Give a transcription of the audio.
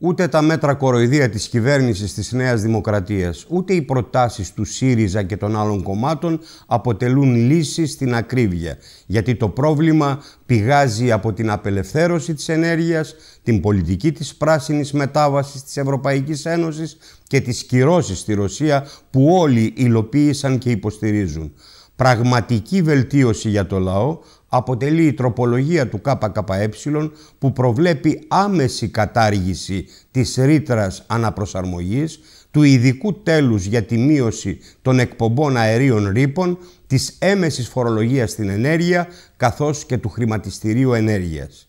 ούτε τα μέτρα κοροϊδία της κυβέρνησης της Νέας Δημοκρατίας, ούτε οι προτάσεις του ΣΥΡΙΖΑ και των άλλων κομμάτων αποτελούν λύση στην ακρίβεια, γιατί το πρόβλημα πηγάζει από την απελευθέρωση της ενέργειας, την πολιτική της πράσινης μετάβασης της Ευρωπαϊκής Ένωσης και τις κυρώσεις στη Ρωσία που όλοι υλοποίησαν και υποστηρίζουν. Πραγματική βελτίωση για το λαό αποτελεί η τροπολογία του ΚΚΕ που προβλέπει άμεση κατάργηση της ρήτρας αναπροσαρμογής, του ειδικού τέλους για τη μείωση των εκπομπών αερίων ρήπων, της έμεσης φορολογίας στην ενέργεια καθώς και του χρηματιστηρίου ενέργειας.